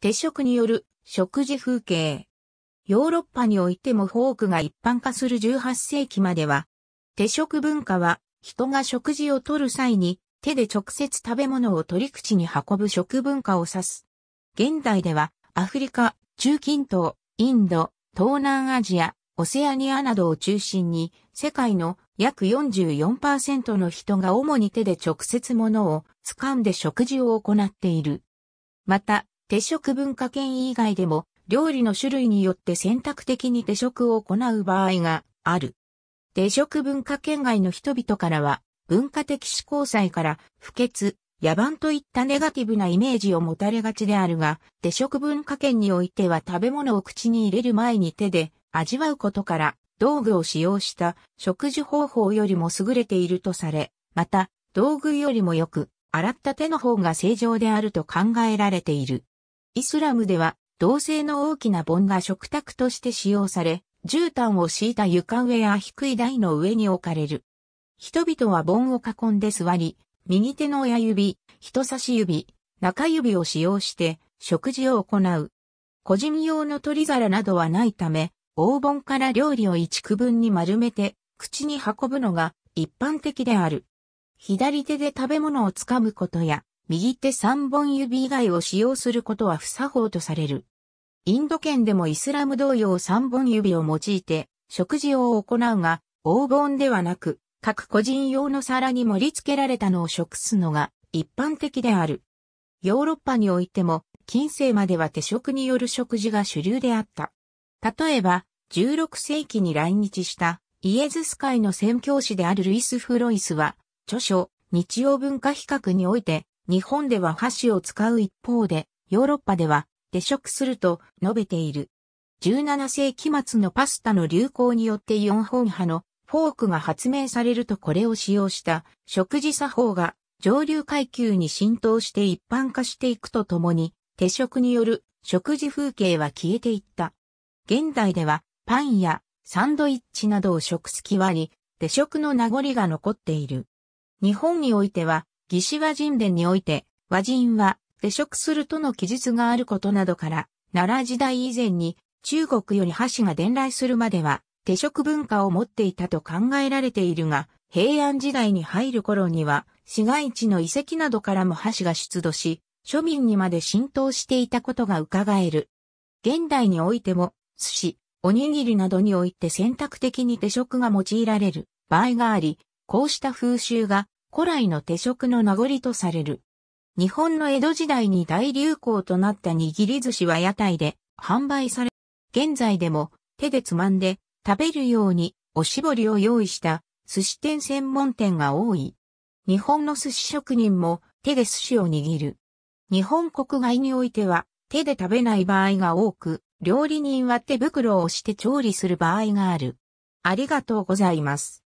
手食による食事風景。ヨーロッパにおいてもフォークが一般化する18世紀までは、手食文化は人が食事をとる際に手で直接食べ物を取り口に運ぶ食文化を指す。現代ではアフリカ、中近東、インド、東南アジア、オセアニアなどを中心に世界の約44%の人が主に手で直接物を掴んで食事を行っている。また、手食文化圏以外でも、料理の種類によって選択的に手食を行う場合がある。手食文化圏外の人々からは、文化的思考祭から不潔、野蛮といったネガティブなイメージを持たれがちであるが、手食文化圏においては食べ物を口に入れる前に手で味わうことから、道具を使用した食事方法よりも優れているとされ、また、道具よりもよく、洗った手の方が正常であると考えられている。イスラムでは、同性の大きな盆が食卓として使用され、絨毯を敷いた床上や低い台の上に置かれる。人々は盆を囲んで座り、右手の親指、人差し指、中指を使用して食事を行う。個人用の取り皿などはないため、大盆から料理を一区分に丸めて口に運ぶのが一般的である。左手で食べ物を掴むことや、右手三本指以外を使用することは不作法とされる。インド圏でもイスラム同様三本指を用いて食事を行うが、黄金ではなく、各個人用の皿に盛り付けられたのを食すのが一般的である。ヨーロッパにおいても、近世までは手食による食事が主流であった。例えば、16世紀に来日したイエズス会の宣教師であるルイス・フロイスは、著書、日曜文化比較において、日本では箸を使う一方で、ヨーロッパでは、手食すると述べている。17世紀末のパスタの流行によって4本派のフォークが発明されるとこれを使用した食事作法が上流階級に浸透して一般化していくとともに、手食による食事風景は消えていった。現代ではパンやサンドイッチなどを食す際、割り、手食の名残が残っている。日本においては魏志和人伝において、和人は、手職するとの記述があることなどから、奈良時代以前に中国より箸が伝来するまでは、手食文化を持っていたと考えられているが、平安時代に入る頃には、市街地の遺跡などからも箸が出土し、庶民にまで浸透していたことが伺える。現代においても、寿司、おにぎりなどにおいて選択的に手食が用いられる場合があり、こうした風習が古来の手食の名残とされる。日本の江戸時代に大流行となった握り寿司は屋台で販売され、現在でも手でつまんで食べるようにおしぼりを用意した寿司店専門店が多い。日本の寿司職人も手で寿司を握る。日本国外においては手で食べない場合が多く、料理人は手袋をして調理する場合がある。ありがとうございます。